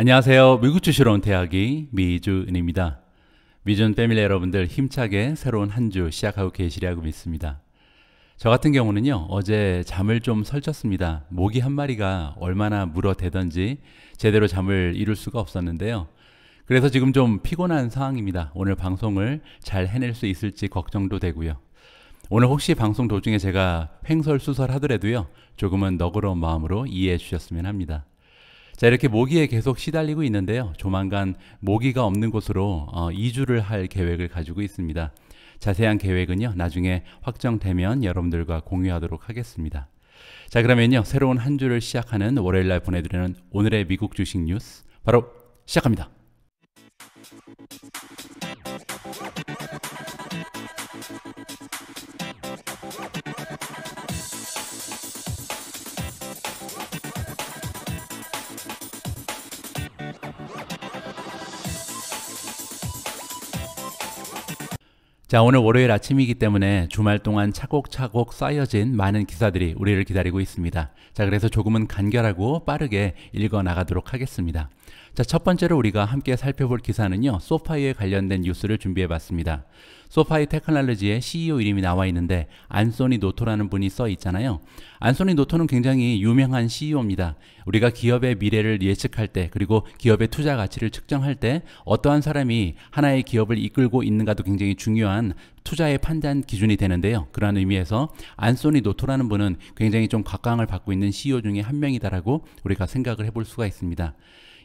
안녕하세요. 미국 주시로 온 대학이 미준입니다. 미준 패밀리 여러분들 힘차게 새로운 한 주 시작하고 계시리라고 믿습니다. 저 같은 경우는요, 어제 잠을 좀 설쳤습니다. 모기 한 마리가 얼마나 물어대던지 제대로 잠을 이룰 수가 없었는데요. 그래서 지금 좀 피곤한 상황입니다. 오늘 방송을 잘 해낼 수 있을지 걱정도 되고요. 오늘 혹시 방송 도중에 제가 횡설수설 하더라도요, 조금은 너그러운 마음으로 이해해 주셨으면 합니다. 자, 이렇게 모기에 계속 시달리고 있는데요. 조만간 모기가 없는 곳으로 어, 이주를 할 계획을 가지고 있습니다. 자세한 계획은요, 나중에 확정되면 여러분들과 공유하도록 하겠습니다. 자, 그러면요, 새로운 한 주를 시작하는 월요일날 보내드리는 오늘의 미국 주식 뉴스, 바로 시작합니다. 자, 오늘 월요일 아침이기 때문에 주말 동안 차곡차곡 쌓여진 많은 기사들이 우리를 기다리고 있습니다. 자, 그래서 조금은 간결하고 빠르게 읽어 나가도록 하겠습니다. 자, 첫 번째로 우리가 함께 살펴볼 기사는요. 소파이에 관련된 뉴스를 준비해 봤습니다. 소파이 테크놀로지의 CEO 이름이 나와 있는데 안소니 노토라는 분이 써 있잖아요. 안소니 노토는 굉장히 유명한 CEO입니다. 우리가 기업의 미래를 예측할 때 그리고 기업의 투자 가치를 측정할 때 어떠한 사람이 하나의 기업을 이끌고 있는가도 굉장히 중요한 투자의 판단 기준이 되는데요. 그러한 의미에서 안소니 노토라는 분은 굉장히 좀 각광을 받고 있는 CEO 중에 한 명이다라고 우리가 생각을 해 볼 수가 있습니다.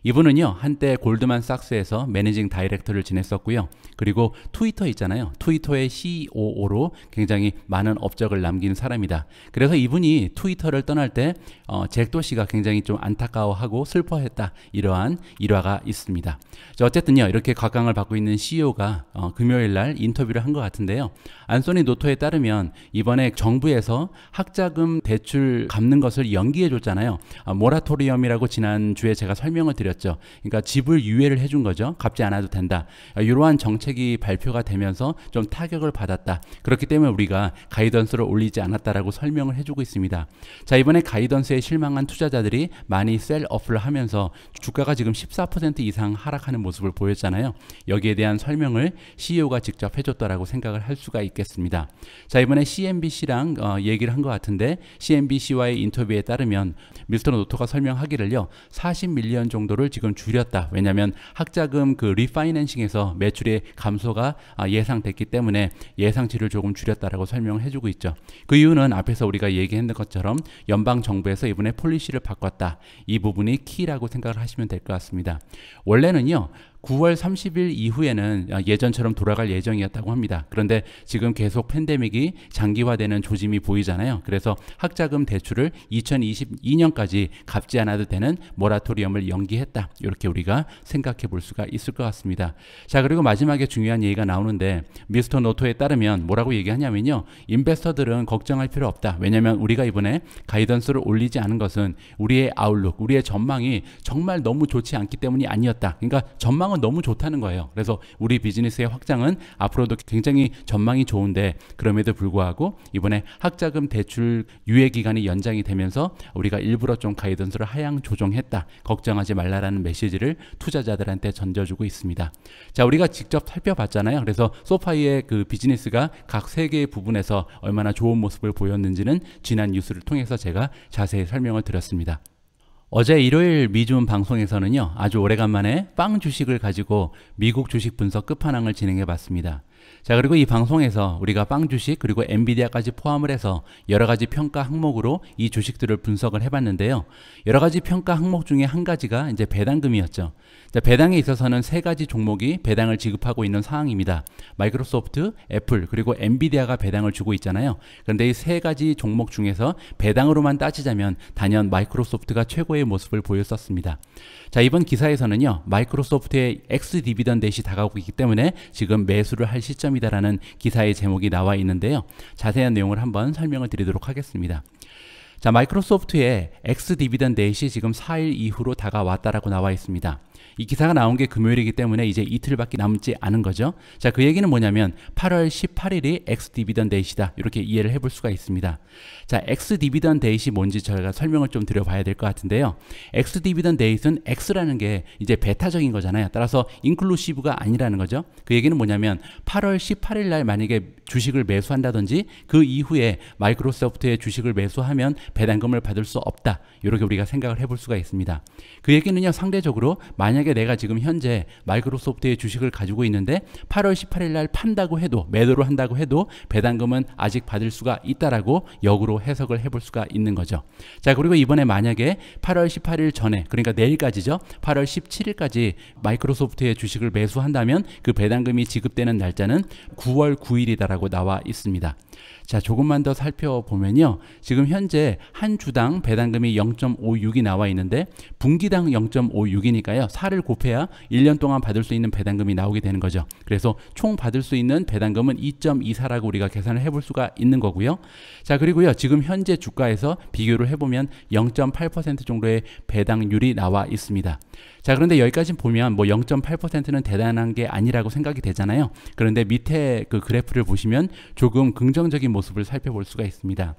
이분은요 한때 골드만삭스에서 매니징 다이렉터를 지냈었고요. 그리고 트위터 있잖아요. 트위터의 COO로 e 굉장히 많은 업적을 남긴 사람이다. 그래서 이분이 트위터를 떠날 때 어, 잭도 씨가 굉장히 좀 안타까워하고 슬퍼했다 이러한 일화가 있습니다. 어쨌든요 이렇게 각광을 받고 있는 CEO가 어, 금요일 날 인터뷰를 한 것 같은데요. 안소니 노토에 따르면 이번에 정부에서 학자금 대출 갚는 것을 연기해 줬잖아요. 아, 모라토리엄이라고 지난 주에 제가 설명을 드렸. 만들죠 그러니까 집을 유예를 해준 거죠. 갚지 않아도 된다. 아, 이러한 정책이 발표가 되면서 좀 타격을 받았다. 그렇기 때문에 우리가 가이던스를 올리지 않았다라고 설명을 해주고 있습니다. 자 이번에 가이던스에 실망한 투자자들이 많이 셀 어플을 하면서 주가가 지금 14% 이상 하락하는 모습을 보였잖아요. 여기에 대한 설명을 CEO가 직접 해줬다라고 생각을 할 수가 있겠습니다. 자 이번에 CNBC랑 어, 얘기를 한 것 같은데 CNBC와의 인터뷰에 따르면 밀턴 노토가 설명하기를요 40밀리언 정도를 규모를 지금 줄였다. 왜냐하면 학자금 그 리파이낸싱에서 매출의 감소가 아, 예상됐기 때문에 예상치를 조금 줄였다라고 설명 해주고 있죠. 그 이유는 앞에서 우리가 얘기했던 것처럼 연방 정부에서 이번에 폴리시를 바꿨다. 이 부분이 키라고 생각을 하시면 될 것 같습니다. 원래는요. 9월 30일 이후에는 예전처럼 돌아갈 예정이었다고 합니다. 그런데 지금 계속 팬데믹이 장기화되는 조짐이 보이잖아요. 그래서 학자금 대출을 2022년까지 갚지 않아도 되는 모라토리엄을 연기했다. 이렇게 우리가 생각해 볼 수가 있을 것 같습니다. 자, 그리고 마지막에 중요한 얘기가 나오는데 미스터 노토에 따르면 뭐라고 얘기하냐면요. 인베스터들은 걱정할 필요 없다. 왜냐면 우리가 이번에 가이던스를 올리지 않은 것은 우리의 아웃룩, 우리의 전망이 정말 너무 좋지 않기 때문이 아니었다. 그러니까 전망은 상황은 너무 좋다는 거예요. 그래서 우리 비즈니스의 확장은 앞으로도 굉장히 전망이 좋은데 그럼에도 불구하고 이번에 학자금 대출 유예 기간이 연장이 되면서 우리가 일부러 좀 가이던스를 하향 조정했다. 걱정하지 말라라는 메시지를 투자자들한테 던져주고 있습니다. 자, 우리가 직접 살펴봤잖아요. 그래서 소파이의 그 비즈니스가 각세 개의 부분에서 얼마나 좋은 모습을 보였는지는 지난 뉴스를 통해서 제가 자세히 설명을 드렸습니다. 어제 일요일 미주문 방송에서는요, 아주 오래간만에 빵 주식을 가지고 미국 주식 분석 끝판왕을 진행해 봤습니다. 자, 그리고 이 방송에서 우리가 빵 주식 그리고 엔비디아까지 포함을 해서 여러 가지 평가 항목으로 이 주식들을 분석을 해봤는데요. 여러 가지 평가 항목 중에 한 가지가 이제 배당금이었죠. 자, 배당에 있어서는 세 가지 종목이 배당을 지급하고 있는 상황입니다. 마이크로소프트, 애플, 그리고 엔비디아가 배당을 주고 있잖아요. 그런데 이 세 가지 종목 중에서 배당으로만 따지자면 단연 마이크로소프트가 최고의 모습을 보였었습니다. 자, 이번 기사에서는요. 마이크로소프트의 엑스 디비던 대시 다가오고 있기 때문에 지금 매수를 할 시. 시점이다라는 기사의 제목이 나와 있는데요. 자세한 내용을 한번 설명을 드리도록 하겠습니다. 자, 마이크로소프트의 X 디비던 넷이 지금 4일 이후로 다가왔다라고 나와 있습니다. 이 기사가 나온 게 금요일이기 때문에 이제 이틀밖에 남지 않은 거죠. 자, 그 얘기는 뭐냐면 8월 18일이 엑스디비던 데이시다. 이렇게 이해를 해볼 수가 있습니다. 자, 엑스디비던 데이시 뭔지 저희가 설명을 좀 드려봐야 될 것 같은데요. 엑스디비던 데이스는 X라는 게 이제 베타적인 거잖아요. 따라서 인클루시브가 아니라는 거죠. 그 얘기는 뭐냐면 8월 18일 날 만약에 주식을 매수한다든지 그 이후에 마이크로소프트의 주식을 매수하면 배당금을 받을 수 없다. 이렇게 우리가 생각을 해볼 수가 있습니다. 그 얘기는요, 상대적으로 만약에 만약에 내가 지금 현재 마이크로소프트의 주식을 가지고 있는데 8월 18일 날 판다고 해도 매도를 한다고 해도 배당금은 아직 받을 수가 있다라고 역으로 해석을 해볼 수가 있는 거죠. 자 그리고 이번에 만약에 8월 18일 전에 그러니까 내일까지죠. 8월 17일까지 마이크로소프트의 주식을 매수한다면 그 배당금이 지급되는 날짜는 9월 9일이다라고 나와 있습니다. 자, 조금만 더 살펴보면요. 지금 현재 한 주당 배당금이 0.56이 나와 있는데 분기당 0.56이니까요. 4를 곱해야 1년 동안 받을 수 있는 배당금이 나오게 되는 거죠. 그래서 총 받을 수 있는 배당금은 2.24라고 우리가 계산을 해볼 수가 있는 거고요. 자, 그리고요. 지금 현재 주가에서 비교를 해보면 0.8% 정도의 배당률이 나와 있습니다. 자, 그런데 여기까지 보면 뭐 0.8%는 대단한 게 아니라고 생각이 되잖아요. 그런데 밑에 그 그래프를 보시면 조금 긍정적인 모습을 살펴볼 수가 있습니다.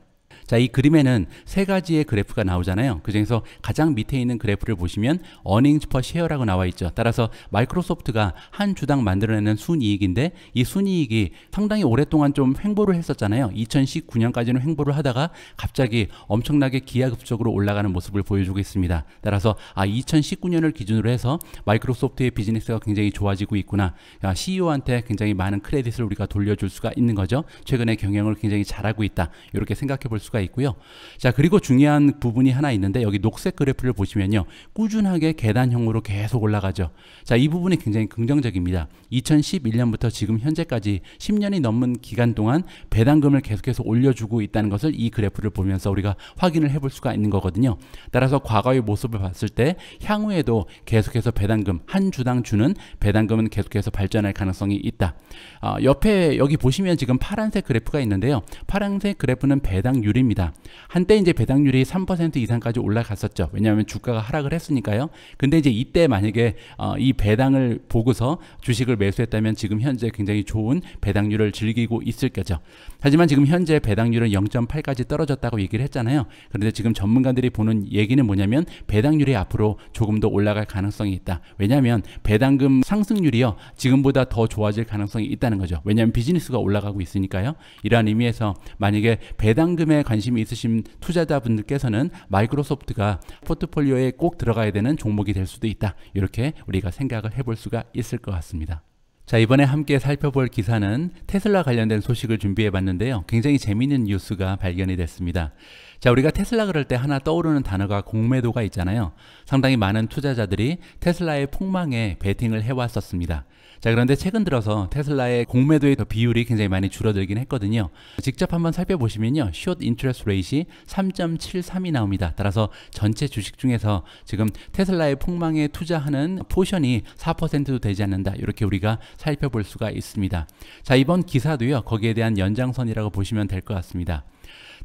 자, 이 그림에는 세 가지의 그래프가 나오잖아요. 그중에서 가장 밑에 있는 그래프를 보시면 earnings per share라고 나와 있죠. 따라서 마이크로소프트가 한 주당 만들어내는 순이익인데 이 순이익이 상당히 오랫동안 좀 횡보를 했었잖아요. 2019년까지는 횡보를 하다가 갑자기 엄청나게 기하급적으로 올라가는 모습을 보여주고 있습니다. 따라서 아 2019년을 기준으로 해서 마이크로소프트의 비즈니스가 굉장히 좋아지고 있구나. 아, CEO한테 굉장히 많은 크레딧을 우리가 돌려줄 수가 있는 거죠. 최근에 경영을 굉장히 잘하고 있다. 이렇게 생각해 볼 수가 수가 있고요. 자, 그리고 중요한 부분이 하나 있는데 여기 녹색 그래프를 보시면요. 꾸준하게 계단형으로 계속 올라가죠. 자, 이 부분이 굉장히 긍정적입니다. 2011년부터 지금 현재까지 10년이 넘은 기간 동안 배당금을 계속해서 올려주고 있다는 것을 이 그래프를 보면서 우리가 확인을 해볼 수가 있는 거거든요. 따라서 과거의 모습을 봤을 때 향후에도 계속해서 배당금 한 주당 주는 배당금은 계속해서 발전할 가능성이 있다. 어, 옆에 여기 보시면 지금 파란색 그래프가 있는데요. 파란색 그래프는 배당률입니다. 올립니다. 한때 이제 배당률이 3% 이상까지 올라갔었죠. 왜냐하면 주가가 하락을 했으니까요. 근데 이제 이때 만약에 어, 이 배당을 보고서 주식을 매수했다면 지금 현재 굉장히 좋은 배당률을 즐기고 있을 거죠. 하지만 지금 현재 배당률은 0.8까지 떨어졌다고 얘기를 했잖아요. 그런데 지금 전문가들이 보는 얘기는 뭐냐면 배당률이 앞으로 조금 더 올라갈 가능성이 있다. 왜냐하면 배당금 상승률이요. 지금보다 더 좋아질 가능성이 있다는 거죠. 왜냐하면 비즈니스가 올라가고 있으니까요. 이러한 의미에서 만약에 배당금에 관 관심이 있으신 투자자분들께서는 마이크로소프트가 포트폴리오에 꼭 들어가야 되는 종목이 될 수도 있다. 이렇게 우리가 생각을 해볼 수가 있을 것 같습니다. 자, 이번에 함께 살펴볼 기사는 테슬라 관련된 소식을 준비해 봤는데요. 굉장히 재미있는 뉴스가 발견이 됐습니다. 자, 우리가 테슬라 그럴 때 하나 떠오르는 단어가 공매도가 있잖아요. 상당히 많은 투자자들이 테슬라의 폭망에 베팅을 해왔었습니다. 자, 그런데 최근 들어서 테슬라의 공매도의 비율이 굉장히 많이 줄어들긴 했거든요. 직접 한번 살펴보시면요. short r t i n e 숏 인트레스 레이시 3.73이 나옵니다. 따라서 전체 주식 중에서 지금 테슬라의 폭망에 투자하는 포션이 4%도 되지 않는다. 이렇게 우리가 살펴볼 수가 있습니다. 자, 이번 기사도요. 거기에 대한 연장선이라고 보시면 될 것 같습니다.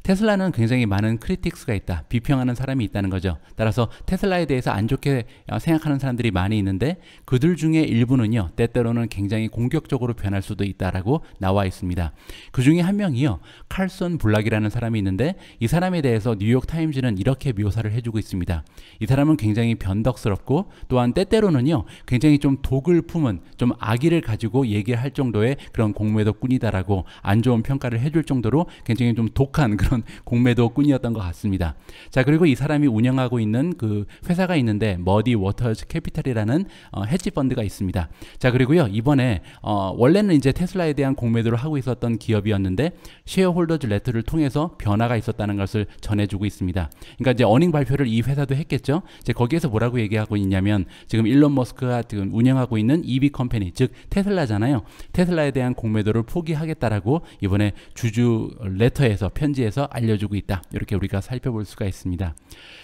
테슬라는 굉장히 많은 크리틱스가 있다. 비평하는 사람이 있다는 거죠. 따라서 테슬라에 대해서 안 좋게 어, 생각하는 사람들이 많이 있는데 그들 중에 일부는요. 때때로는 굉장히 공격적으로 변할 수도 있다라고 나와 있습니다. 그 중에 한 명이요. 칼슨 블락이라는 사람이 있는데 이 사람에 대해서 뉴욕 타임즈는 이렇게 묘사를 해주고 있습니다. 이 사람은 굉장히 변덕스럽고 또한 때때로는요. 굉장히 좀 독을 품은 좀 악의를 가지고 얘기할 정도의 그런 공매도덕꾼이다라고안 좋은 평가를 해줄 정도로 굉장히 좀 독한 그런 그런 공매도꾼이었던 것 같습니다. 자 그리고 이 사람이 운영하고 있는 그 회사가 있는데 머디 워터즈 캐피탈이라는 어, 헤지 펀드가 있습니다. 자 그리고요 이번에 어, 원래는 이제 테슬라에 대한 공매도를 하고 있었던 기업이었는데 셰어홀더즈 레터를 통해서 변화가 있었다는 것을 전해주고 있습니다. 그러니까 이제 어닝 발표를 이 회사도 했겠죠. 이제 거기에서 뭐라고 얘기하고 있냐면 지금 일론 머스크가 지금 운영하고 있는 EV 컴퍼니 즉 테슬라잖아요. 테슬라에 대한 공매도를 포기하겠다라고 이번에 주주 레터에서 편지에서 통해서 알려주고 있다. 이렇게 우리가 살펴볼 수가 있습니다.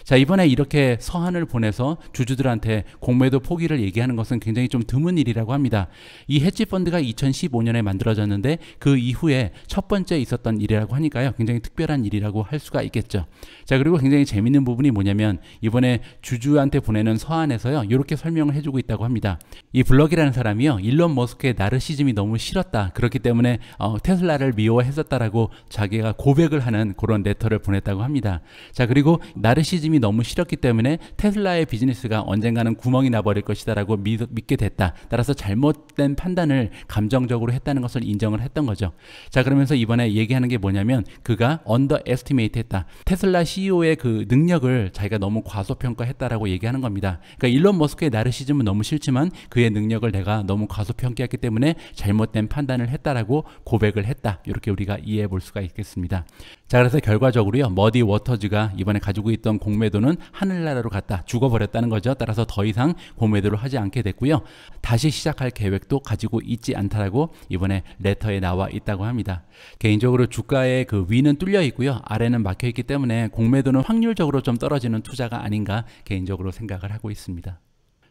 자, 이번에 이렇게 서한을 보내서 주주들한테 공매도 포기를 얘기하는 것은 굉장히 좀 드문 일이라고 합니다. 이 해치 펀드가 2015년에 만들어졌는데 그 이후에 첫 번째 있었던 일이라고 하니까요. 굉장히 특별한 일이라고 할 수가 있겠죠. 자, 그리고 굉장히 재밌는 부분이 뭐냐면 이번에 주주한테 보내는 서한에서요. 이렇게 설명을 해주고 있다고 합니다. 이 블럭이라는 사람이요. 일론 머스크의 나르시즘이 너무 싫었다. 그렇기 때문에 어, 테슬라를 미워했었다라고 자기가 고백을 하는 하는 그런 레터를 보냈다고 합니다. 자, 그리고 나르시즘이 너무 싫었기 때문에 테슬라의 비즈니스가 언젠가는 구멍이 나버릴 것이다라고 믿, 믿게 됐다. 따라서 잘못된 판단을 감정적으로 했다는 것을 인정을 했던 거죠. 자, 그러면서 이번에 얘기하는 게 뭐냐면 그가 언더 에스티메이트 했다. 테슬라 CEO의 그 능력을 자기가 너무 과소평가했다라고 얘기하는 겁니다. 그러니까 일론 머스크의 나르시즘은 너무 싫지만 그의 능력을 내가 너무 과소평가했기 때문에 잘못된 판단을 했다라고 고백을 했다. 이렇게 우리가 이해해 볼 수가 있겠습니다. 자, 자, 그래서 결과적으로요, 머디 워터즈가 이번에 가지고 있던 공매도는 하늘나라로 갔다 죽어버렸다는 거죠. 따라서 더 이상 공매도를 하지 않게 됐고요. 다시 시작할 계획도 가지고 있지 않다라고 이번에 레터에 나와 있다고 합니다. 개인적으로 주가의 그 위는 뚫려 있고요. 아래는 막혀 있기 때문에 공매도는 확률적으로 좀 떨어지는 투자가 아닌가 개인적으로 생각을 하고 있습니다.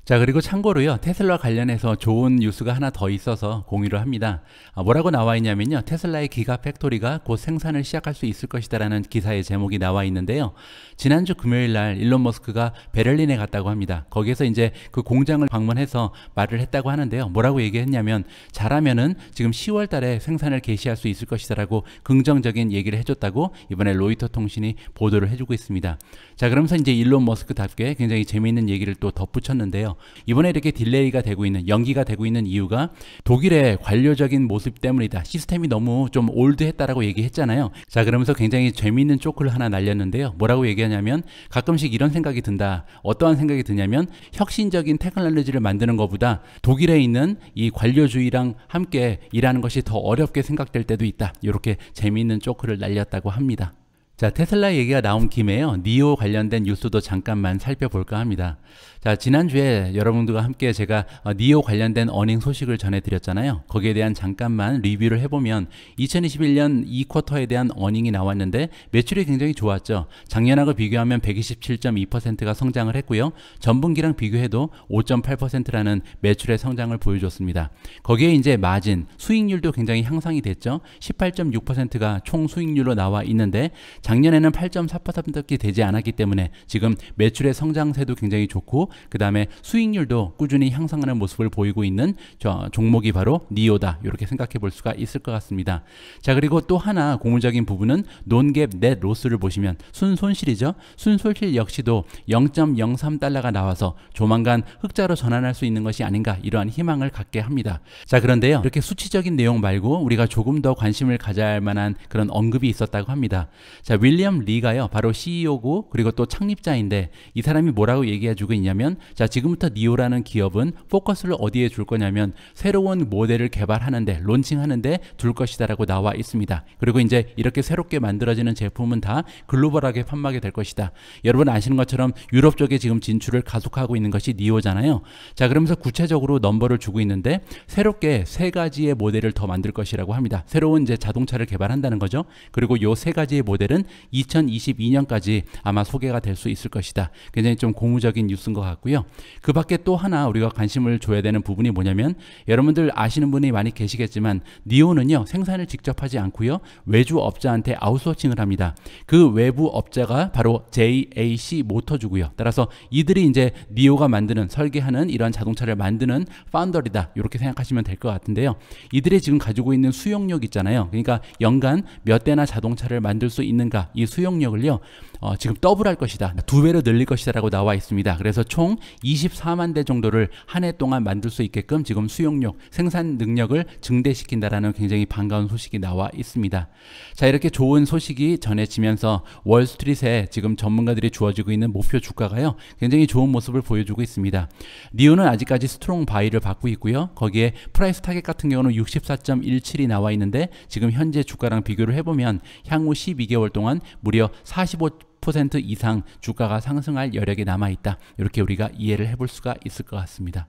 자, 그리고 참고로요, 테슬라 관련해서 좋은 뉴스가 하나 더 있어서 공유를 합니다. 아, 뭐라고 나와 있냐면요, 테슬라의 기가 팩토리가 곧 생산을 시작할 수 있을 것이다라는 기사의 제목이 나와 있는데요. 지난주 금요일 날 일론 머스크가 베를린에 갔다고 합니다. 거기에서 이제 그 공장을 방문해서 말을 했다고 하는데요. 뭐라고 얘기했냐면, 잘하면은 지금 10월 달에 생산을 개시할 수 있을 것이다라고 긍정적인 얘기를 해줬다고 이번에 로이터 통신이 보도를 해주고 있습니다. 자, 그러면서 이제 일론 머스크답게 굉장히 재미있는 얘기를 또 덧붙였는데요. 이번에 이렇게 딜레이가 되고 있는 연기가 되고 있는 이유가 독일의 관료적인 모습 때문이다. 시스템이 너무 좀 올드했다라고 얘기했잖아요. 자 그러면서 굉장히 재미있는 쪼크를 하나 날렸는데요. 뭐라고 얘기하냐면 가끔씩 이런 생각이 든다. 어떠한 생각이 드냐면 혁신적인 테크놀로지를 만드는 것보다 독일에 있는 이 관료주의랑 함께 일하는 것이 더 어렵게 생각될 때도 있다. 이렇게 재미있는 쪼크를 날렸다고 합니다. 자, 테슬라 얘기가 나온 김에요. 니오 관련된 뉴스도 잠깐만 살펴볼까 합니다. 자, 지난주에 여러분들과 함께 제가 어, 니오 관련된 어닝 소식을 전해드렸잖아요. 거기에 대한 잠깐만 리뷰를 해보면 2021년 2쿼터에 대한 어닝이 나왔는데 매출이 굉장히 좋았죠. 작년하고 비교하면 127.2%가 성장을 했고요. 전분기랑 비교해도 5.8%라는 매출의 성장을 보여줬습니다. 거기에 이제 마진, 수익률도 굉장히 향상이 됐죠. 18.6%가 총 수익률로 나와 있는데 작년에는 8.4%밖에 되지 않았기 때문에 지금 매출의 성장세도 굉장히 좋고 그 다음에 수익률도 꾸준히 향상하는 모습을 보이고 있는 저 종목이 바로 니오다 이렇게 생각해 볼 수가 있을 것 같습니다. 자 그리고 또 하나 고무적인 부분은 논갭 넷 로스를 보시면 순손실이죠. 순손실 역시도 0.03달러가 나와서 조만간 흑자로 전환할 수 있는 것이 아닌가 이러한 희망을 갖게 합니다. 자 그런데요 이렇게 수치적인 내용 말고 우리가 조금 더 관심을 가져야 할 만한 그런 언급이 있었다고 합니다. 자 윌리엄 리가요. 바로 CEO고 그리고 또 창립자인데 이 사람이 뭐라고 얘기해 주고 있냐면 자, 지금부터 니오라는 기업은 포커스를 어디에 줄 거냐면 새로운 모델을 개발하는데 론칭하는데 둘 것이다라고 나와 있습니다. 그리고 이제 이렇게 새롭게 만들어지는 제품은 다 글로벌하게 판매하게 될 것이다. 여러분 아시는 것처럼 유럽 쪽에 지금 진출을 가속하고 있는 것이 니오잖아요. 자, 그러면서 구체적으로 넘버를 주고 있는데 새롭게 세 가지의 모델을 더 만들 것이라고 합니다. 새로운 이제 자동차를 개발한다는 거죠. 그리고 요 세 가지의 모델은 2022년까지 아마 소개가 될 수 있을 것이다. 굉장히 좀 고무적인 뉴스인 것 같고요. 그 밖에 또 하나 우리가 관심을 줘야 되는 부분이 뭐냐면 여러분들 아시는 분이 많이 계시겠지만 니온은요 생산을 직접 하지 않고요 외주 업자한테 아웃소싱을 합니다. 그 외부 업자가 바로 JAC 모터주고요. 따라서 이들이 이제 니오가 만드는 설계하는 이런 자동차를 만드는 파운더리다 이렇게 생각하시면 될 것 같은데요. 이들이 지금 가지고 있는 수용력 있잖아요. 그러니까 연간 몇 대나 자동차를 만들 수 있는가 있다. 이 수용력을요. 어, 지금 더블할 것이다. 두 배로 늘릴 것이다라고 나와 있습니다. 그래서 총 24만 대 정도를 한 해 동안 만들 수 있게끔 지금 수용력, 생산 능력을 증대시킨다라는 굉장히 반가운 소식이 나와 있습니다. 자, 이렇게 좋은 소식이 전해지면서 월스트리트에 지금 전문가들이 주어지고 있는 목표 주가가요. 굉장히 좋은 모습을 보여주고 있습니다. 니오는 아직까지 스트롱 바이를 받고 있고요. 거기에 프라이스 타겟 같은 경우는 64.17이 나와 있는데 지금 현재 주가랑 비교를 해보면 향후 12개월 동안 무려 45 10% 이상 주가가 상승할 여력이 남아있다. 이렇게 우리가 이해를 해볼 수가 있을 것 같습니다.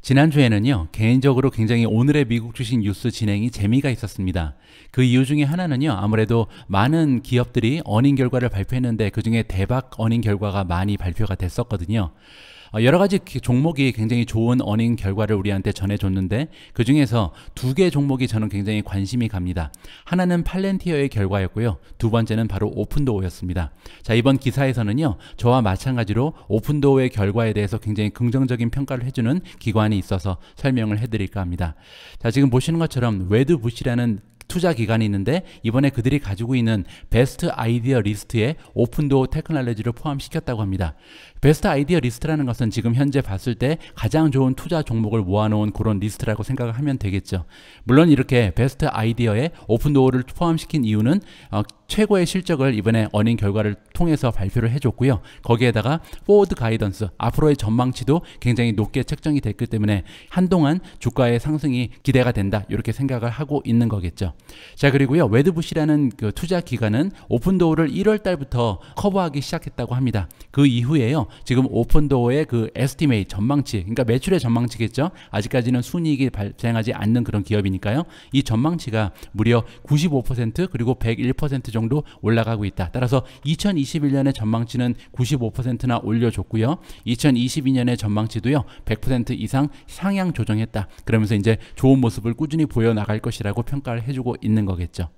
지난주에는요, 개인적으로 굉장히 오늘의 미국 주식 뉴스 진행이 재미가 있었습니다. 그 이유 중에 하나는요, 아무래도 많은 기업들이 어닝 결과를 발표했는데 그 중에 대박 어닝 결과가 많이 발표가 됐었거든요. 아, 여러 가지 종목이 굉장히 좋은 어닝 결과를 우리한테 전해줬는데 그 중에서 두 개 종목이 저는 굉장히 관심이 갑니다. 하나는 팔렌티어의 결과였고요. 두 번째는 바로 오픈도어였습니다. 자 이번 기사에서는요. 저와 마찬가지로 오픈도어의 결과에 대해서 굉장히 긍정적인 평가를 해주는 기관이 있어서 설명을 해드릴까 합니다. 자 지금 보시는 것처럼 웨드부시라는 투자 기관이 있는데 이번에 그들이 가지고 있는 베스트 아이디어 리스트에 오픈도어 테크놀로지를 포함시켰다고 합니다. 베스트 아이디어 리스트라는 것은 지금 현재 봤을 때 가장 좋은 투자 종목을 모아놓은 그런 리스트라고 생각 하면 되겠죠. 물론 이렇게 베스트 아이디어에 오픈도어를 포함시킨 이유는 어, 최고의 실적을 이번에 어닝 결과를 통해서 발표를 해줬고요. 거기에다가 포워드 가이던스, 앞으로의 전망치도 굉장히 높게 책정이 됐기 때문에 한동안 주가의 상승이 기대가 된다 이렇게 생각을 하고 있는 거겠죠. 자 그리고요. 웨드부시라는 그 투자 기간은 오픈도어를 1월 달부터 커버하기 시작했다고 합니다. 그 이후에요. 지금 오픈도어의 그 에스티메이 전망치, 그러니까 매출의 전망치겠죠. 아직까지는 순이익이 발생하지 않는 그런 기업이니까요. 이 전망치가 무려 95% 그리고 101% 정도 올라가고 있다. 따라서 2021년의 전망치는 95%나 올려줬고요. 2022년의 전망치도요. 100% 이상 상향 조정했다. 그러면서 이제 좋은 모습을 꾸준히 보여 나갈 것이라고 평가를 해주고 있는 거겠죠.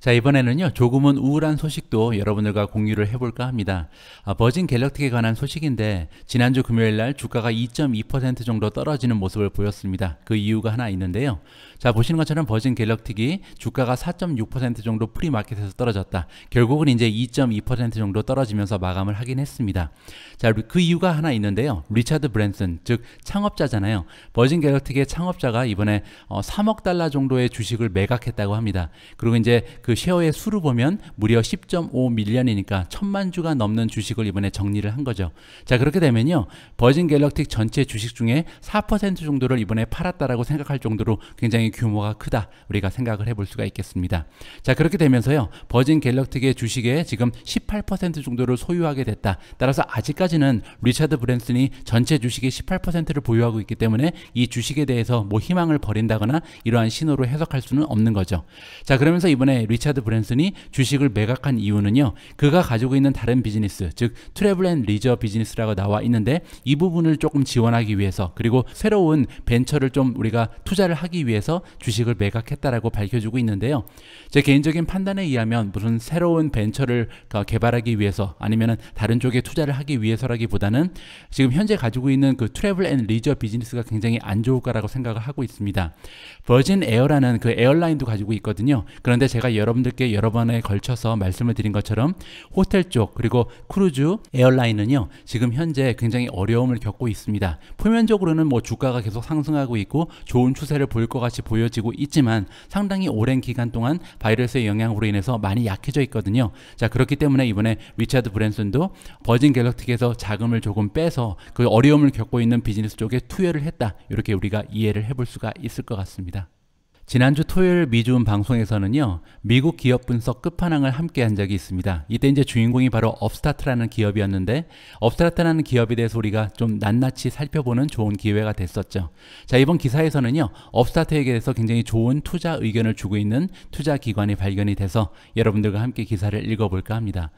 자, 이번에는요, 조금은 우울한 소식도 여러분들과 공유를 해볼까 합니다. 아, 버진 갤럭틱에 관한 소식인데, 지난주 금요일 날 주가가 2.2% 정도 떨어지는 모습을 보였습니다. 그 이유가 하나 있는데요. 자, 보시는 것처럼 버진 갤럭틱이 주가가 4.6% 정도 프리마켓에서 떨어졌다. 결국은 이제 2.2% 정도 떨어지면서 마감을 하긴 했습니다. 자, 그 이유가 하나 있는데요. 리차드 브랜슨, 즉, 창업자잖아요. 버진 갤럭틱의 창업자가 이번에 어, 3억 달러 정도의 주식을 매각했다고 합니다. 그리고 이제 그그 쉐어의 수를 보면 무려 10.5밀리언이니까 천만 주가 넘는 주식을 이번에 정리를 한 거죠. 자, 그렇게 되면요. 버진 갤럭틱 전체 주식 중에 4% 정도를 이번에 팔았다라고 생각할 정도로 굉장히 규모가 크다. 우리가 생각을 해볼 수가 있겠습니다. 자, 그렇게 되면서요. 버진 갤럭틱의 주식에 지금 18% 정도를 소유하게 됐다. 따라서 아직까지는 리차드 브랜슨이 전체 주식의 18%를 보유하고 있기 때문에 이 주식에 대해서 뭐 희망을 버린다거나 이러한 신호로 해석할 수는 없는 거죠. 자, 그러면서 이번에 리 리차드 브랜슨이 주식을 매각한 이유는요. 그가 가지고 있는 다른 비즈니스, 즉 트래블 앤 리저 비즈니스라고 나와 있는데 이 부분을 조금 지원하기 위해서 그리고 새로운 벤처를 좀 우리가 투자를 하기 위해서 주식을 매각했다라고 밝혀주고 있는데요. 제 개인적인 판단에 의하면 무슨 새로운 벤처를 개발하기 위해서 아니면 다른 쪽에 투자를 하기 위해서라기보다는 지금 현재 가지고 있는 그 트래블 앤 리저 비즈니스가 굉장히 안 좋을까라고 생각을 하고 있습니다. 버진 에어라는 그 에어라인도 가지고 있거든요. 그런데 제가 여러 여러분들께 여러 번에 걸쳐서 말씀을 드린 것처럼 호텔 쪽 그리고 크루즈 에어라인은요 지금 현재 굉장히 어려움을 겪고 있습니다. 표면적으로는 뭐 주가가 계속 상승하고 있고 좋은 추세를 보일 것 같이 보여지고 있지만 상당히 오랜 기간 동안 바이러스의 영향으로 인해서 많이 약해져 있거든요. 자 그렇기 때문에 이번에 리차드 브랜슨도 버진 갤럭틱에서 자금을 조금 빼서 그 어려움을 겪고 있는 비즈니스 쪽에 투여를 했다. 이렇게 우리가 이해를 해볼 수가 있을 것 같습니다. 지난주 토요일 미주음 방송에서는요, 미국 기업 분석 끝판왕을 함께 한 적이 있습니다. 이때 이제 주인공이 바로 업스타트라는 기업이었는데, 업스타트라는 기업에 대해서 우리가 좀 낱낱이 살펴보는 좋은 기회가 됐었죠. 자, 이번 기사에서는요, 업스타트에 대해서 굉장히 좋은 투자 의견을 주고 있는 투자 기관이 발견이 돼서 여러분들과 함께 기사를 읽어볼까 합니다.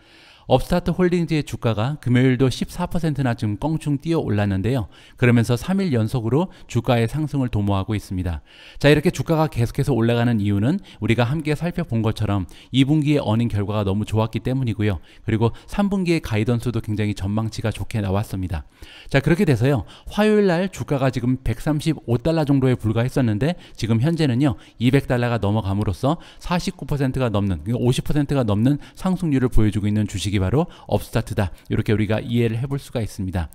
업스타트 홀딩즈의 주가가 금요일도 14%나 지금 껑충 뛰어 올랐는데요. 그러면서 3일 연속으로 주가의 상승을 도모하고 있습니다. 자, 이렇게 주가가 계속해서 올라가는 이유는 우리가 함께 살펴본 것처럼 2분기의 어닝 결과가 너무 좋았기 때문이고요. 그리고 3분기의 가이던스도 굉장히 전망치가 좋게 나왔습니다. 자, 그렇게 돼서요. 화요일 날 주가가 지금 135달러 정도에 불과했었는데 지금 현재는요. 200달러가 넘어감으로써 49%가 넘는 50%가 그러니까 넘는 상승률을 보여주고 있는 주식 입니다 방식이 바로 업스타트다. 이렇게 우리가 이해를 해볼 수가 있습니다.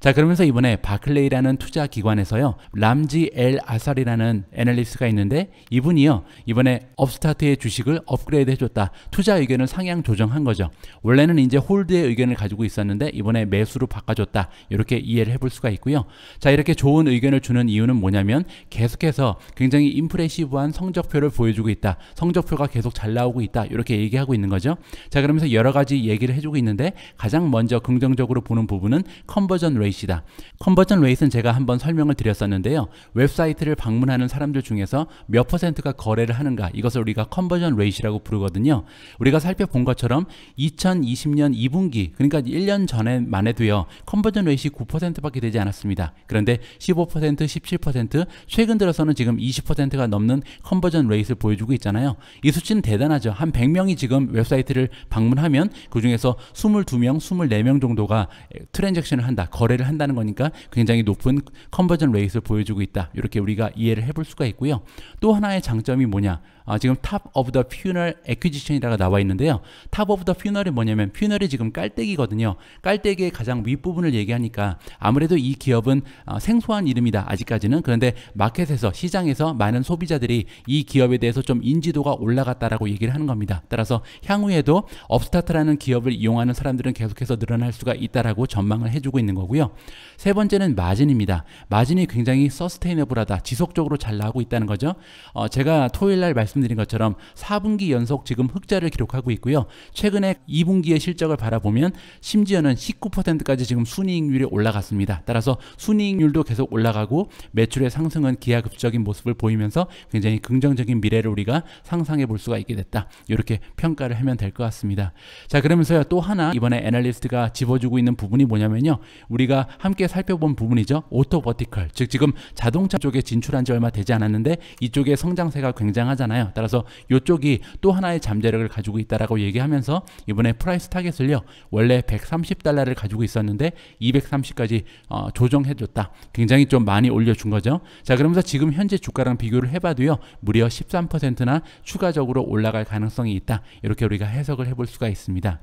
자, 그러면서 이번에 바클레이라는 투자 기관에서요. 람지 엘 아살이라는 애널리스트가 있는데 이분이요. 이번에 업스타트의 주식을 업그레이드 해줬다. 투자 의견을 상향 조정한 거죠. 원래는 이제 홀드의 의견을 가지고 있었는데 이번에 매수로 바꿔줬다. 이렇게 이해를 해볼 수가 있고요. 자, 이렇게 좋은 의견을 주는 이유는 뭐냐면 계속해서 굉장히 인프레시브한 성적표를 보여주고 있다. 성적표가 계속 잘 나오고 있다. 이렇게 얘기하고 있는 거죠. 자, 그러면서 여러 가지 얘기 이기를 해주고 있는데 가장 먼저 긍정적으로 보는 부분은 컨버전 레이시다. 컨버전 레이스는 제가 한번 설명을 드렸었는데요. 웹사이트를 방문하는 사람들 중에서 몇 퍼센트가 거래를 하는가 이것을 우리가 컨버전 레이시라고 부르거든요. 우리가 살펴본 것처럼 2020년 2분기 그러니까 1년 전에만 해도요. 컨버전 레이시 9%밖에 되지 않았습니다. 그런데 15% 17% 최근 들어서는 지금 20%가 넘는 컨버전 레이스를 보여주고 있잖아요. 이 수치는 대단하죠. 한 100명이 지금 웹사이트를 방문하면 그중에 중에서 22명, 24명 정도가 트랜잭션을 한다, 거래를 한다는 거니까 굉장히 높은 컨버전 레이스를 보여주고 있다. 이렇게 우리가 이해를 해볼 수가 있고요. 또 하나의 장점이 뭐냐? 아, 지금 탑 오브 더 퓨널 에퀴지션이라고 나와 있는데요. 탑 오브 더 퓨널이 뭐냐면 퓨널이 지금 깔때기거든요. 깔때기의 가장 윗부분을 얘기하니까 아무래도 이 기업은 어, 생소한 이름이다. 아직까지는. 그런데 마켓에서 시장에서 많은 소비자들이 이 기업에 대해서 좀 인지도가 올라갔다라고 얘기를 하는 겁니다. 따라서 향후에도 업스타트라는 기업을 이용하는 사람들은 계속해서 늘어날 수가 있다라고 전망을 해주고 있는 거고요. 세 번째는 마진입니다. 마진이 굉장히 서스테이너블하다. 지속적으로 잘 나오고 있다는 거죠. 어, 제가 토요일 날 말씀 말씀드린 것처럼 4분기 연속 지금 흑자를 기록하고 있고요. 최근에 2분기의 실적을 바라보면 심지어는 19%까지 지금 순이익률이 올라갔습니다. 따라서 순이익률도 계속 올라가고 매출의 상승은 기하급적인 모습을 보이면서 굉장히 긍정적인 미래를 우리가 상상해 볼 수가 있게 됐다. 이렇게 평가를 하면 될 것 같습니다. 자 그러면서요 또 하나 이번에 애널리스트가 집어주고 있는 부분이 뭐냐면요 우리가 함께 살펴본 부분이죠 오토 버티컬 즉 지금 자동차 쪽에 진출한 지 얼마 되지 않았는데 이쪽의 성장세가 굉장하잖아요. 있잖아요. 따라서 이쪽이 또 하나의 잠재력을 가지고 있다라고 얘기하면서 이번에 프라이스 타겟을요. 원래 130달러를 가지고 있었는데 230까지 어, 조정해줬다. 굉장히 좀 많이 올려준 거죠. 자 그러면서 지금 현재 주가랑 비교를 해봐도요. 무려 13%나 추가적으로 올라갈 가능성이 있다. 이렇게 우리가 해석을 해볼 수가 있습니다.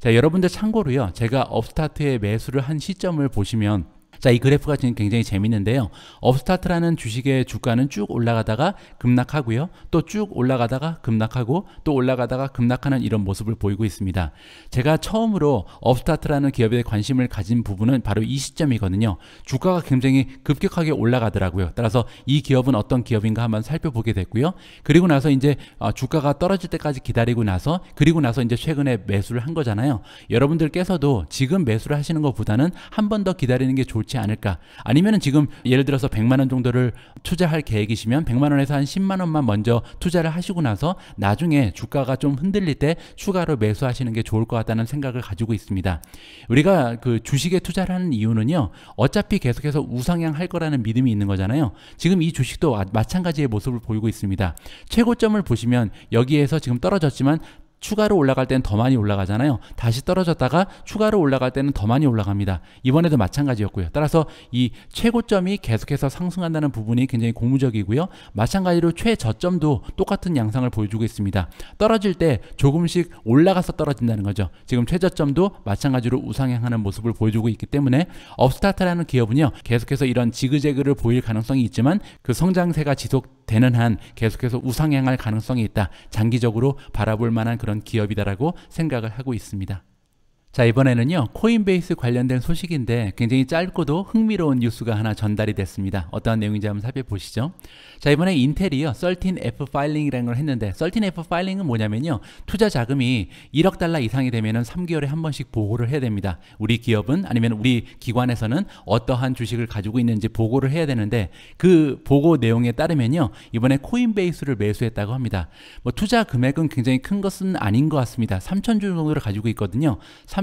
자 여러분들 참고로요. 제가 업스타트에 매수를 한 시점을 보시면 자, 이 그래프가 지금 굉장히 재밌는데요. 업스타트라는 주식의 주가는 쭉 올라가다가 급락하고요. 또 쭉 올라가다가 급락하고 또 올라가다가 급락하는 이런 모습을 보이고 있습니다. 제가 처음으로 업스타트라는 기업에 관심을 가진 부분은 바로 이 시점이거든요. 주가가 굉장히 급격하게 올라가더라고요. 따라서 이 기업은 어떤 기업인가 한번 살펴보게 됐고요. 그리고 나서 이제 아, 주가가 떨어질 때까지 기다리고 나서 그리고 나서 이제 최근에 매수를 한 거잖아요. 여러분들께서도 지금 매수를 하시는 것보다는 한 번 더 기다리는 게 좋지 좋지 않을까. 아니면 지금 예를 들어서 100만 원 정도를 투자할 계획이시면 100만 원에서 한 10만 원만 먼저 투자를 하시고 나서 나중에 주가가 좀 흔들릴 때 추가로 매수하시는 게 좋을 것 같다는 생각을 가지고 있습니다. 우리가 그 주식에 투자를 하는 이유는요. 어차피 계속해서 우상향 할 거라는 믿음이 있는 거잖아요. 지금 이 주식도 마찬가지의 모습을 보이고 있습니다. 최고점을 보시면 여기에서 지금 떨어졌지만 추가로 올라갈 때는 더 많이 올라가잖아요. 다시 떨어졌다가 추가로 올라갈 때는 더 많이 올라갑니다. 이번에도 마찬가지였고요. 따라서 이 최고점이 계속해서 상승한다는 부분이 굉장히 고무적이고요. 마찬가지로 최저점도 똑같은 양상을 보여주고 있습니다. 떨어질 때 조금씩 올라가서 떨어진다는 거죠. 지금 최저점도 마찬가지로 우상향하는 모습을 보여주고 있기 때문에 업스타트라는 기업은요. 계속해서 이런 지그재그를 보일 가능성이 있지만 그 성장세가 지속 되는 한 계속해서 우상향할 가능성이 있다. 장기적으로 바라볼 만한 그런 기업이다라고 생각을 하고 있습니다. 자, 이번에는요, 코인베이스 관련된 소식인데 굉장히 짧고도 흥미로운 뉴스가 하나 전달이 됐습니다. 어떠한 내용인지 한번 살펴보시죠. 자, 이번에 인텔이요, 13F 파일링이라는 걸 했는데, 13F 파일링은 뭐냐면요, 투자 자금이 1억 달러 이상이 되면은 3개월에 한 번씩 보고를 해야 됩니다. 우리 기업은 아니면 우리 기관에서는 어떠한 주식을 가지고 있는지 보고를 해야 되는데, 그 보고 내용에 따르면요, 이번에 코인베이스를 매수했다고 합니다. 뭐, 투자 금액은 굉장히 큰 것은 아닌 것 같습니다. 3천 주 정도를 가지고 있거든요.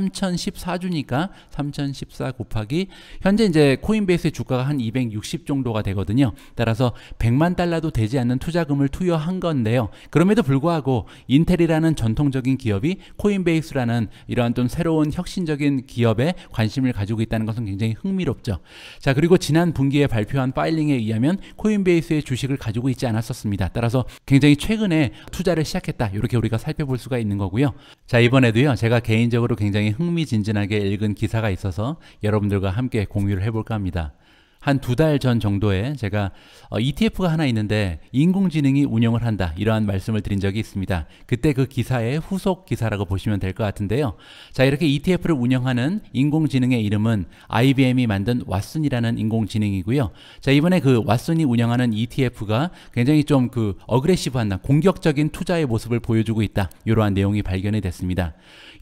3014주니까 3014 곱하기 현재 이제 코인베이스의 주가가 한 260 정도가 되거든요. 따라서 100만 달러도 되지 않는 투자금을 투여한 건데요. 그럼에도 불구하고 인텔이라는 전통적인 기업이 코인베이스라는 이러한 좀 새로운 혁신적인 기업에 관심을 가지고 있다는 것은 굉장히 흥미롭죠. 자, 그리고 지난 분기에 발표한 파일링에 의하면 코인베이스의 주식을 가지고 있지 않았었습니다. 따라서 굉장히 최근에 투자를 시작했다. 이렇게 우리가 살펴볼 수가 있는 거고요. 자, 이번에도요. 제가 개인적으로 굉장히 흥미진진하게 읽은 기사가 있어서 여러분들과 함께 공유를 해볼까 합니다. 한두달전 정도에 제가 어, ETF가 하나 있는데 인공지능이 운영을 한다 이러한 말씀을 드린 적이 있습니다. 그때 그 기사의 후속 기사라고 보시면 될 것 같은데요. 자 이렇게 ETF를 운영하는 인공지능의 이름은 IBM이 만든 왓슨이라는 인공지능이고요. 자 이번에 그 왓슨이 운영하는 ETF가 굉장히 좀 그 어그레시브한 공격적인 투자의 모습을 보여주고 있다 이러한 내용이 발견이 됐습니다.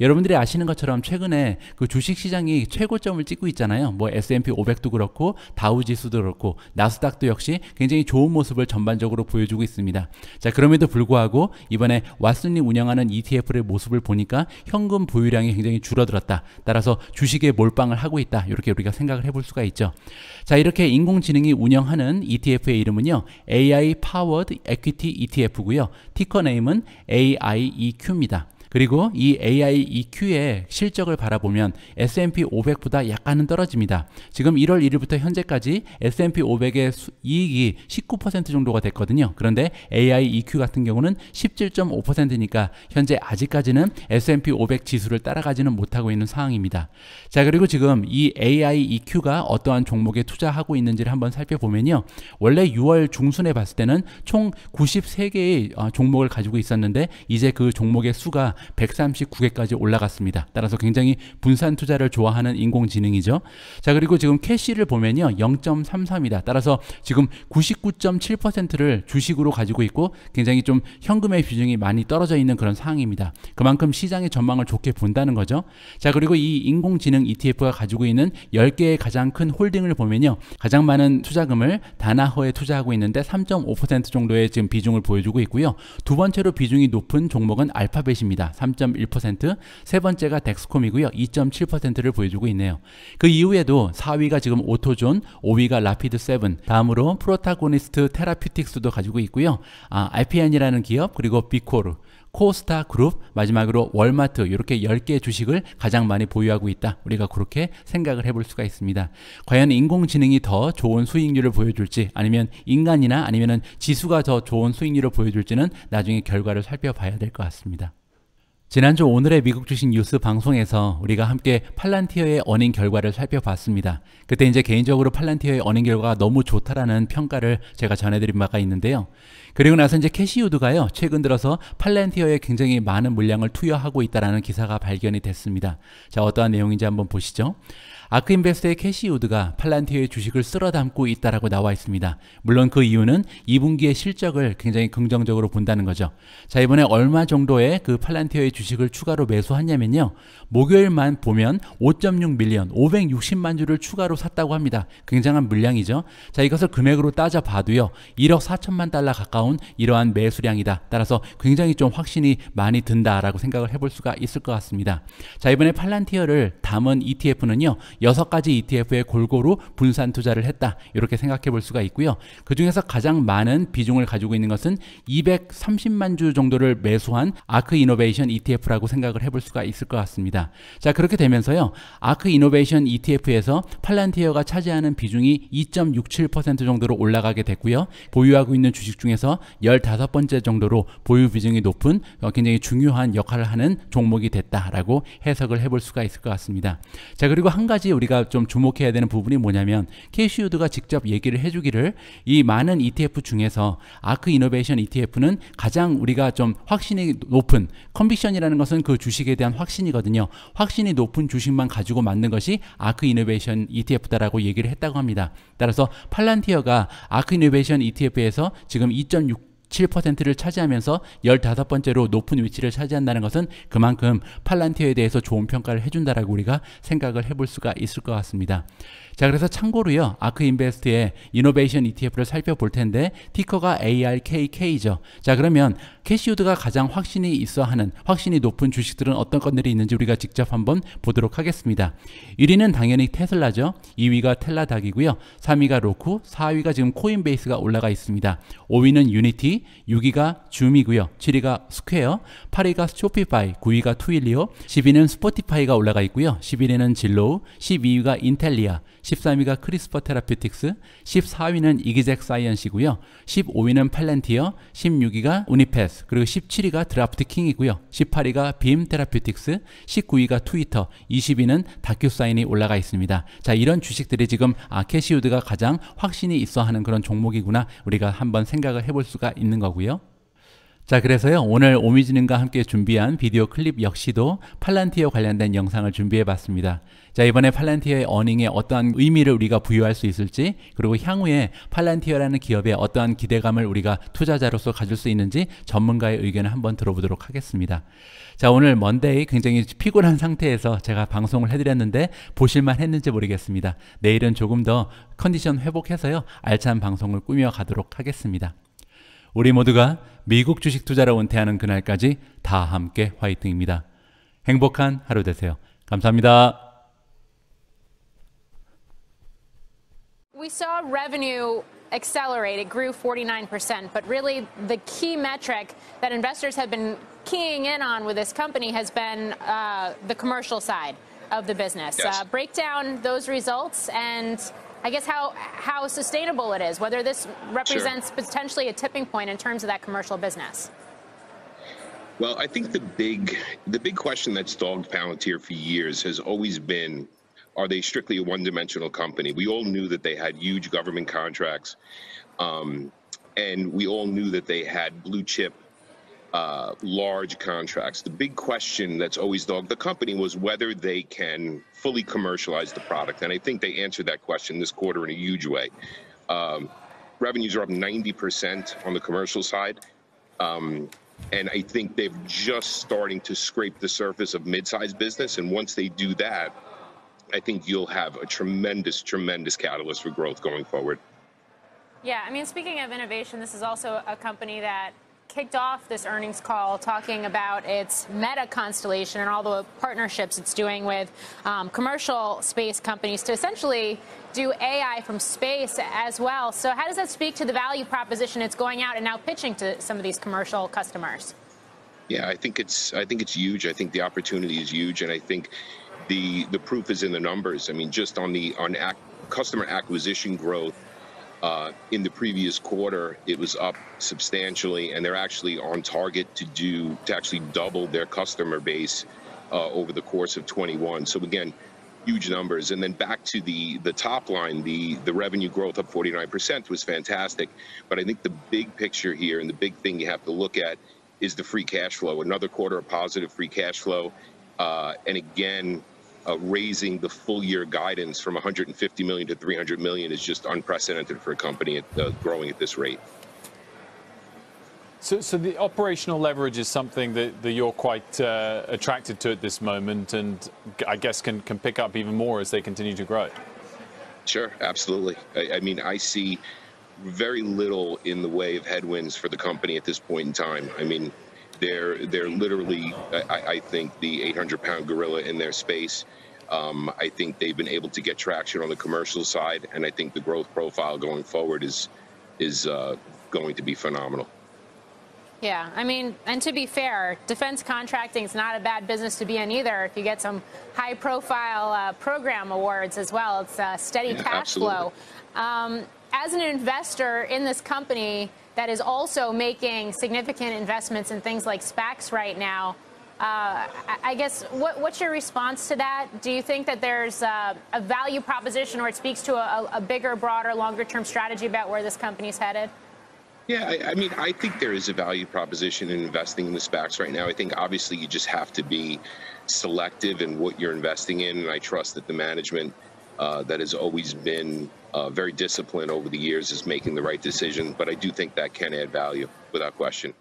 여러분들이 아시는 것처럼 최근에 그 주식시장이 최고점을 찍고 있잖아요. 뭐 S&P 500도 그렇고 다 다우지수도 그렇고 나스닥도 역시 굉장히 좋은 모습을 전반적으로 보여주고 있습니다. 자 그럼에도 불구하고 이번에 왓슨이 운영하는 ETF의 모습을 보니까 현금 보유량이 굉장히 줄어들었다. 따라서 주식에 몰빵을 하고 있다. 이렇게 우리가 생각을 해볼 수가 있죠. 자 이렇게 인공지능이 운영하는 ETF의 이름은요. AI Powered Equity ETF고요. 티커 네임은 AIEQ입니다. 그리고 이 AI EQ의 실적을 바라보면 S&P 500보다 약간은 떨어집니다. 지금 1월 1일부터 현재까지 S&P 500의 수, 이익이 19% 정도가 됐거든요. 그런데 AI EQ 같은 경우는 17.5%니까 현재 아직까지는 S&P 500 지수를 따라가지는 못하고 있는 상황입니다. 자 그리고 지금 이 AI EQ가 어떠한 종목에 투자하고 있는지를 한번 살펴보면요. 원래 6월 중순에 봤을 때는 총 93개의 어, 종목을 가지고 있었는데 이제 그 종목의 수가 139개까지 올라갔습니다. 따라서 굉장히 분산 투자를 좋아하는 인공지능이죠. 자 그리고 지금 캐시를 보면요 0.33이다. 따라서 지금 99.7%를 주식으로 가지고 있고 굉장히 좀 현금의 비중이 많이 떨어져 있는 그런 상황입니다. 그만큼 시장의 전망을 좋게 본다는 거죠. 자 그리고 이 인공지능 ETF가 가지고 있는 10개의 가장 큰 홀딩을 보면요 가장 많은 투자금을 다나허에 투자하고 있는데 3.5% 정도의 지금 비중을 보여주고 있고요. 두 번째로 비중이 높은 종목은 알파벳입니다. 3.1%. 세 번째가 덱스콤이고요. 2.7%를 보여주고 있네요. 그 이후에도 4위가 지금 오토존, 5위가 라피드 세븐, 다음으로 프로타고니스트 테라퓨틱스도 가지고 있고요. 아, RPN이라는 기업, 그리고 비코르, 코스타 그룹, 마지막으로 월마트 이렇게 10개의 주식을 가장 많이 보유하고 있다. 우리가 그렇게 생각을 해볼 수가 있습니다. 과연 인공지능이 더 좋은 수익률을 보여줄지 아니면 인간이나 아니면 지수가 더 좋은 수익률을 보여줄지는 나중에 결과를 살펴봐야 될 것 같습니다. 지난주 오늘의 미국 주식 뉴스 방송에서 우리가 함께 팔란티어의 어닝 결과를 살펴봤습니다. 그때 이제 개인적으로 팔란티어의 어닝 결과가 너무 좋다라는 평가를 제가 전해드린 바가 있는데요. 그리고 나서 이제 캐시우드가요, 최근 들어서 팔란티어에 굉장히 많은 물량을 투여하고 있다라는 기사가 발견이 됐습니다. 자, 어떠한 내용인지 한번 보시죠. 아크인베스트의 캐시우드가 팔란티어의 주식을 쓸어 담고 있다라고 나와 있습니다. 물론 그 이유는 2분기의 실적을 굉장히 긍정적으로 본다는 거죠. 자, 이번에 얼마 정도의 그 팔란티어의 주식을 추가로 매수하냐면요. 목요일만 보면 5.6 밀리언, 560만 주를 추가로 샀다고 합니다. 굉장한 물량이죠. 자, 이것을 금액으로 따져 봐도요. 1억 4천만 달러 가까운 이러한 매수량이다. 따라서 굉장히 좀 확신이 많이 든다라고 생각을 해볼 수가 있을 것 같습니다. 자, 이번에 팔란티어를 담은 ETF는요. 여섯 가지 ETF에 골고루 분산 투자를 했다. 이렇게 생각해 볼 수가 있고요. 그 중에서 가장 많은 비중을 가지고 있는 것은 230만 주 정도를 매수한 아크 이노베이션 ETF라고 생각을 해볼 수가 있을 것 같습니다. 자, 그렇게 되면서요. 아크 이노베이션 ETF에서 팔란티어가 차지하는 비중이 2.67% 정도로 올라가게 됐고요. 보유하고 있는 주식 중에서 15번째 정도로 보유 비중이 높은 어, 굉장히 중요한 역할을 하는 종목이 됐다라고 해석을 해볼 수가 있을 것 같습니다. 자, 그리고 한 가지 가지 우리가 좀 주목해야 되는 부분이 뭐냐면 캐시우드가 직접 얘기를 해주기를 이 많은 ETF 중에서 아크 이노베이션 ETF는 가장 우리가 좀 확신이 높은 컨빅션이라는 것은 그 주식에 대한 확신이거든요. 확신이 높은 주식만 가지고 만든 것이 아크 이노베이션 ETF다라고 얘기를 했다고 합니다. 따라서 팔란티어가 아크 이노베이션 ETF에서 지금 2.6 7%를 차지하면서 15번째로 높은 위치를 차지한다는 것은 그만큼 팔란티어에 대해서 좋은 평가를 해준다라고 우리가 생각을 해볼 수가 있을 것 같습니다. 자 그래서 참고로요 아크 인베스트의 이노베이션 ETF를 살펴볼 텐데 티커가 ARKK죠. 자 그러면 캐시우드가 가장 확신이 있어 하는 확신이 높은 주식들은 어떤 것들이 있는지 우리가 직접 한번 보도록 하겠습니다. 1위는 당연히 테슬라죠. 2위가 텔라닥이고요. 3위가 로쿠, 4위가 지금 코인베이스가 올라가 있습니다. 5위는 유니티, 6위가 줌이고요. 7위가 스퀘어, 8위가 쇼피파이, 9위가 투일리오, 10위는 스포티파이가 올라가 있고요. 11위는 진로우, 12위가 인텔리아, 13위가 크리스퍼 테라피틱스 14위는 이기잭 사이언시고요. 15위는 팔렌티어, 16위가 우니패스, 그리고 17위가 드라프트 킹이고요. 18위가 빔테라피틱스 19위가 트위터, 20위는 다큐사인이 올라가 있습니다. 자, 이런 주식들이 지금 아, 캐시우드가 가장 확신이 있어 하는 그런 종목이구나 우리가 한번 생각을 해볼 수가 있는 거고요. 자 그래서요 오늘 오미진과 함께 준비한 비디오 클립 역시도 팔란티어 관련된 영상을 준비해 봤습니다 자 이번에 팔란티어의 어닝에 어떠한 의미를 우리가 부여할 수 있을지 그리고 향후에 팔란티어라는 기업에 어떠한 기대감을 우리가 투자자로서 가질 수 있는지 전문가의 의견을 한번 들어보도록 하겠습니다 자 오늘 먼데이 굉장히 피곤한 상태에서 제가 방송을 해드렸는데 보실만 했는지 모르겠습니다 내일은 조금 더 컨디션 회복해서요 알찬 방송을 꾸며 가도록 하겠습니다 우리 모두가 미국 주식 투자로 은퇴하는 그날까지 다 함께 화이팅입니다. 행복한 하루 되세요. 감사합니다. We saw revenue accelerate. It grew 49%. But really, the key metric that investors have been keying in on with this company has been uh, the commercial side of the business. Yes. Uh, break down those results and I guess how how sustainable it is, whether this represents sure. potentially a tipping point in terms of that commercial business. Well, I think the big the big question that's dogged Palantir for years has always been are they strictly a one-dimensional company? We all knew that they had huge government contracts, um, and we all knew that they had blue chip uh, large contracts. The big question that's always dogged the company was whether they can fully commercialize the product. And I think they answered that question this quarter in a huge way. Um, revenues are up 90% on the commercial side. Um, and I think they're just starting to scrape the surface of mid-sized business. And once they do that, I think you'll have a tremendous, tremendous catalyst for growth going forward. Yeah, I mean, speaking of innovation, this is also a company that kicked off this earnings call talking about its Meta constellation and all the partnerships it's doing with um, commercial space companies to essentially do AI from space as well. So, how does that speak to the value proposition it's going out and now pitching to some of these commercial customers? Yeah, I think it's I think it's huge. I think the opportunity is huge, and I think the the proof is in the numbers. I mean, just on the on ac customer acquisition growth uh, in the previous quarter, it was up substantially, and they're actually on target to do to actually double their customer base uh, over the course of 21. So again, huge numbers. And then back to the the top line, the the revenue growth up 49% was fantastic. But I think the big picture here and the big thing you have to look at is the free cash flow. Another quarter of positive free cash flow, uh, and again, uh, raising the full year guidance from 150 million to 300 million is just unprecedented for a company at, uh, growing at this rate. So, so, the operational leverage is something that, that you're quite uh, attracted to at this moment, and I guess can, can pick up even more as they continue to grow. Sure, absolutely. I, I mean, I see very little in the way of headwinds for the company at this point in time. I mean, they're they're literally, I, I think, the 800 pound gorilla in their space. Um, I think they've been able to get traction on the commercial side, and I think the growth profile going forward is is uh, going to be phenomenal. Yeah, I mean, and to be fair, defense contracting is not a bad business to be in either. If you get some high-profile uh, program awards as well, it's a steady yeah, cash absolutely. flow. Um, as an investor in this company, that is also making significant investments in things like SPACs right now. Uh, I guess what, what's your response to that? Do you think that there's a, uh, a value proposition or it speaks to a, a bigger, broader, longer term strategy about where this company's headed? Yeah, I, I, mean, I think there is a value proposition in investing in the SPACs right now. I think obviously you just have to be selective in what you're investing in, and I trust that the management uh, that has always been uh, very disciplined over the years is making the right decision. But I do think that can add value without question.